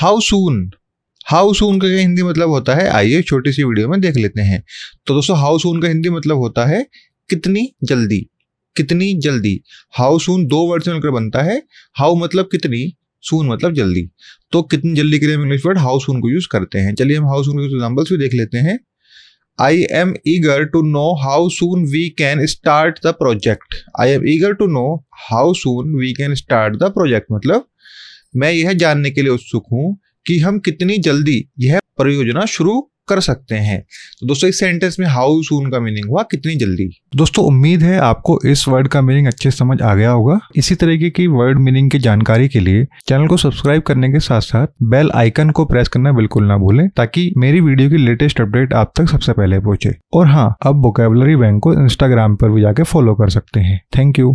how soon how soon का हिंदी मतलब होता है आइए छोटी सी वीडियो में देख लेते हैं तो दोस्तों हाउ सून का हिंदी मतलब होता है कितनी जल्दी कितनी जल्दी हाउ सून दो वर्ड से मिलकर बनता है हाउ मतलब कितनी सून मतलब जल्दी तो कितनी जल्दी के लिए हम इंग्लिश वर्ड हाउ सून को यूज़ करते हैं चलिए हम हाउ सून के एग्जाम्पल्स भी देख लेते हैं I am eager to know how soon we can start the project I am eager to know how soon we can start the project मतलब मैं यह जानने के लिए उत्सुक हूँ कि हम कितनी जल्दी यह परियोजना शुरू कर सकते हैं तो दोस्तों इस सेंटेंस में हाउ सून का मीनिंग हुआ कितनी जल्दी दोस्तों उम्मीद है आपको इस वर्ड का मीनिंग अच्छे समझ आ गया होगा इसी तरीके की वर्ड मीनिंग की जानकारी के लिए चैनल को सब्सक्राइब करने के साथ साथ बेल आइकन को प्रेस करना बिल्कुल ना भूलें ताकि मेरी वीडियो की लेटेस्ट अपडेट आप तक सबसे पहले पहुंचे और हाँ अब वोकेबलरी बैंक को इंस्टाग्राम पर भी जाके फॉलो कर सकते हैं थैंक यू